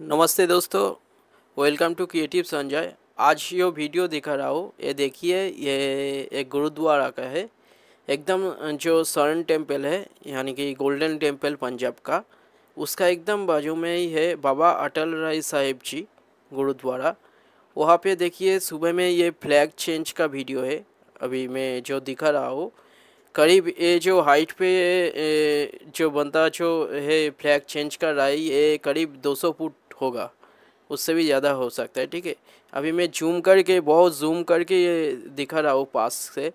नमस्ते दोस्तों welcome to creative Sanjay आज यो वीडियो दिखा रहा हूँ ये देखिए ये एक गुरुद्वारा का है एकदम जो स्वर्ण टेम्पल है यानी कि गोल्डन टेम्पल पंजाब का उसका एकदम बाजू में ही है बाबा अटल राय साहेब जी गुरुद्वारा वहाँ पे देखिए सुबह में ये फ्लैग चेंज का वीडियो है अभी मैं जो दिखा रहा हूँ करीब ये जो हाइट पे जो बंदा जो है फ्लैग चेंज कर रहा है ये करीब 200 फुट होगा उससे भी ज़्यादा हो सकता है ठीक है अभी मैं जूम करके बहुत जूम करके ये दिखा रहा हूँ पास से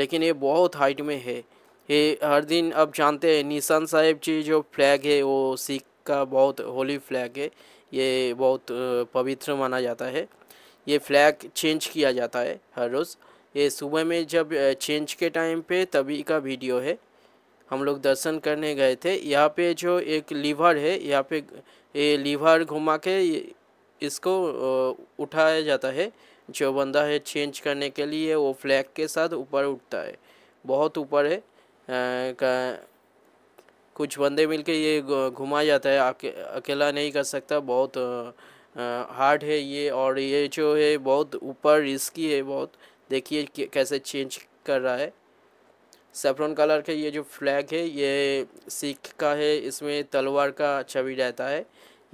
लेकिन ये बहुत हाइट में है ये हर दिन अब जानते हैं निशान साहेब जी जो फ्लैग है वो सिख का बहुत होली फ्लैग है ये बहुत पवित्र माना जाता है ये फ्लैग चेंज किया जाता है हर रोज़ ये सुबह में जब चेंज के टाइम पे तभी का वीडियो है हम लोग दर्शन करने गए थे यहाँ पे जो एक लीवर है यहाँ पे ये लीवर घुमा के इसको उठाया जाता है जो बंदा है चेंज करने के लिए वो फ्लैग के साथ ऊपर उठता है बहुत ऊपर है आ, का, कुछ बंदे मिलके ये घुमा जाता है अके, अकेला नहीं कर सकता बहुत हार्ड है ये और ये जो है बहुत ऊपर रिस्की है बहुत देखिए कैसे चेंज कर रहा है सेफ्रॉन कलर का ये जो फ्लैग है ये सिख का है इसमें तलवार का छवि रहता है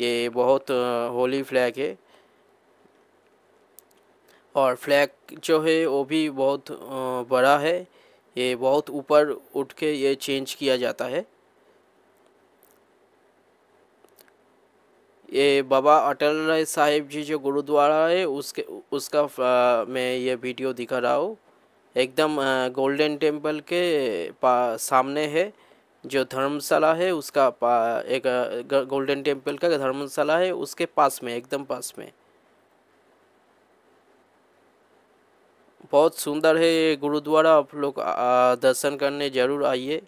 ये बहुत होली फ्लैग है और फ्लैग जो है वो भी बहुत बड़ा है ये बहुत ऊपर उठ के ये चेंज किया जाता है ये बाबा अटल राय साहिब जी जो गुरुद्वारा है उसके उसका मैं ये वीडियो दिखा रहा हूँ एकदम गोल्डन टेम्पल के सामने है जो धर्मशाला है उसका एक गोल्डन टेम्पल का धर्मशाला है उसके पास में एकदम पास में बहुत सुंदर है ये गुरुद्वारा आप लोग दर्शन करने ज़रूर आइए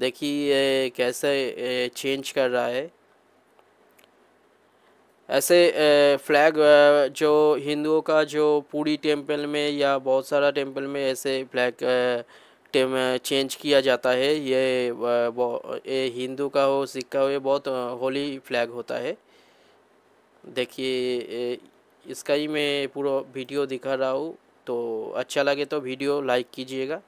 देखिए कैसे चेंज कर रहा है ऐसे फ्लैग जो हिंदुओं का जो पूरी टेम्पल में या बहुत सारा टेम्पल में ऐसे फ्लैग चेंज किया जाता है ये ये हिंदू का हो सिख का हो ये बहुत होली फ्लैग होता है देखिए इसका ही मैं पूरा वीडियो दिखा रहा हूँ तो अच्छा लगे तो वीडियो लाइक कीजिएगा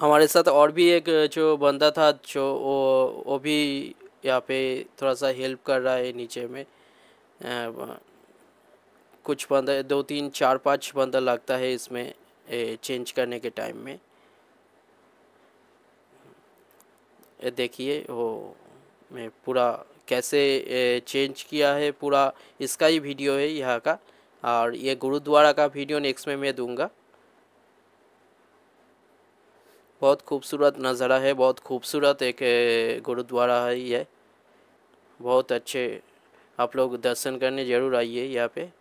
हमारे साथ और भी एक जो बंदा था जो वो वो भी यहाँ पे थोड़ा सा हेल्प कर रहा है नीचे में कुछ बंदा दो तीन चार पांच बंदा लगता है इसमें चेंज करने के टाइम में देखिए वो मैं पूरा कैसे चेंज किया है पूरा इसका ही वीडियो है यहाँ का और ये गुरुद्वारा का वीडियो नेक्स्ट में मैं दूंगा बहुत खूबसूरत नज़ारा है बहुत खूबसूरत एक गुरुद्वारा है ये बहुत अच्छे आप लोग दर्शन करने ज़रूर आइए यहाँ पे